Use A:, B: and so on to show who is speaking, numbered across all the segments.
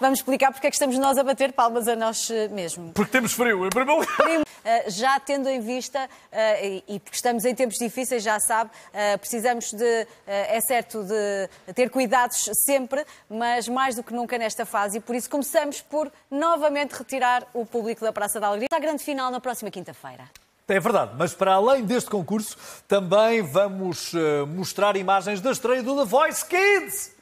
A: vamos explicar porque é que estamos nós a bater palmas a nós eh, mesmos.
B: Porque temos frio, em primeiro lugar.
A: Eh, já tendo em vista, eh, e porque estamos em tempos difíceis, já sabe, precisamos de, é certo, de ter cuidados sempre, mas mais do que nunca nesta fase, e por isso começamos por novamente retirar o público da Praça da Alegria. Está a grande final na próxima quinta-feira.
B: É verdade, mas para além deste concurso, também vamos mostrar imagens da estreia do The Voice Kids.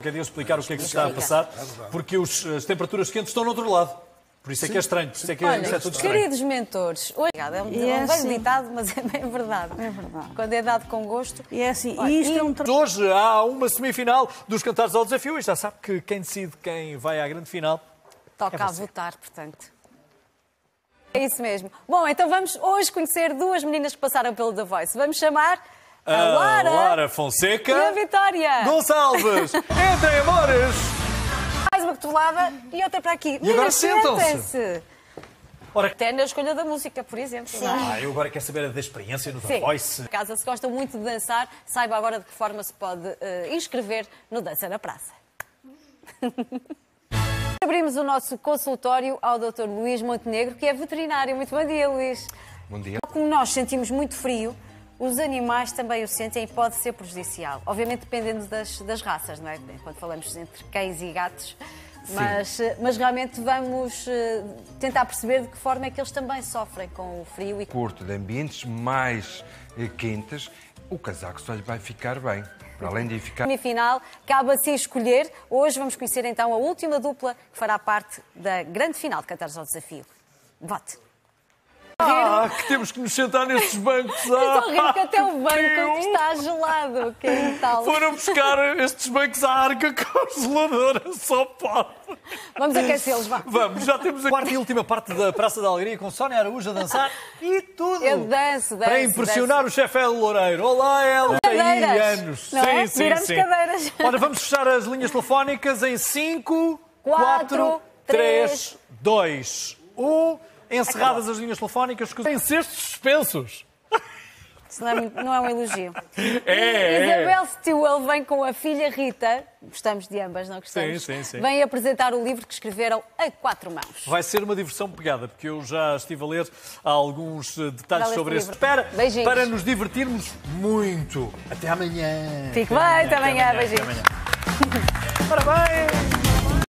B: Queria é explicar o que é que se está a passar, é porque os, as temperaturas quentes estão no outro lado. Por isso é que é estranho, por isso é que Olha, é, tudo estranho. Queridos
A: mentores, hoje, é um, é um assim. ditado, mas é bem verdade. É verdade. Quando é dado com gosto. E
B: é assim, Olha, isto é um tra... Hoje há uma semifinal dos Cantares ao Desafio e já sabe que quem decide quem vai à grande final.
A: Toca é a votar, portanto. É isso mesmo. Bom, então vamos hoje conhecer duas meninas que passaram pelo The Voice. Vamos chamar a ah, Lara, Lara
B: Fonseca e a
A: Vitória Gonçalves.
B: Entrem, amores!
A: Mais uma cotolada e outra para aqui. E agora sentam-se. Sentem Ora... Até na escolha da música, por exemplo. Sim. É? Ah,
B: eu agora quero saber da experiência no The Voice.
A: Caso se gosta muito de dançar, saiba agora de que forma se pode uh, inscrever no Dança na Praça. Abrimos o nosso consultório ao Dr. Luís Montenegro, que é veterinário. Muito bom dia, Luís. Bom dia. Como nós sentimos muito frio, os animais também o sentem e pode ser prejudicial. Obviamente dependendo das, das raças, não é? Quando falamos entre cães e gatos, mas, eh, mas, realmente vamos eh, tentar perceber de que forma é que eles também sofrem com o frio. E... Curto de ambientes mais eh, quentes, o casaco só lhe vai ficar bem. Para além de ficar. final, cabe assim escolher. Hoje vamos conhecer então a última dupla que fará parte da grande final de Cantares ao Desafio. Vote! Ah,
B: que temos que nos sentar nestes bancos. Ah, Estou a rir ah, que
A: até o banco está gelado. Que é tal. Foram
B: buscar estes bancos à arca congeladora, só pode. Vamos aquecê-los, vá. Vamos, já temos a quarta e última parte da Praça da Alegria com Sónia
A: Araújo a dançar e tudo. Eu danço, danço. Para impressionar
B: danço. o chefe Hélio Loureiro. Olá, Hélio. Tem é? anos. Não sim, é? sim, Viramos sim. cadeiras. Ora, vamos fechar as linhas telefónicas em 5,
A: 4, 3,
B: 2, 1 encerradas as linhas telefónicas, sem ser suspensos.
A: Isso é não é, um elogio.
B: É, é.
A: Isabel é. vem com a filha Rita, gostamos de ambas, não gostamos? Sim, sim, sim. Vem apresentar o livro que escreveram a quatro mãos.
B: Vai ser uma diversão pegada, porque eu já estive a ler alguns eh, detalhes sobre este. Livro. Para, beijinhos. para nos divertirmos muito.
A: Até amanhã. Fique bem, até, amanhã, até amanhã beijinhos. Até
B: amanhã. Parabéns!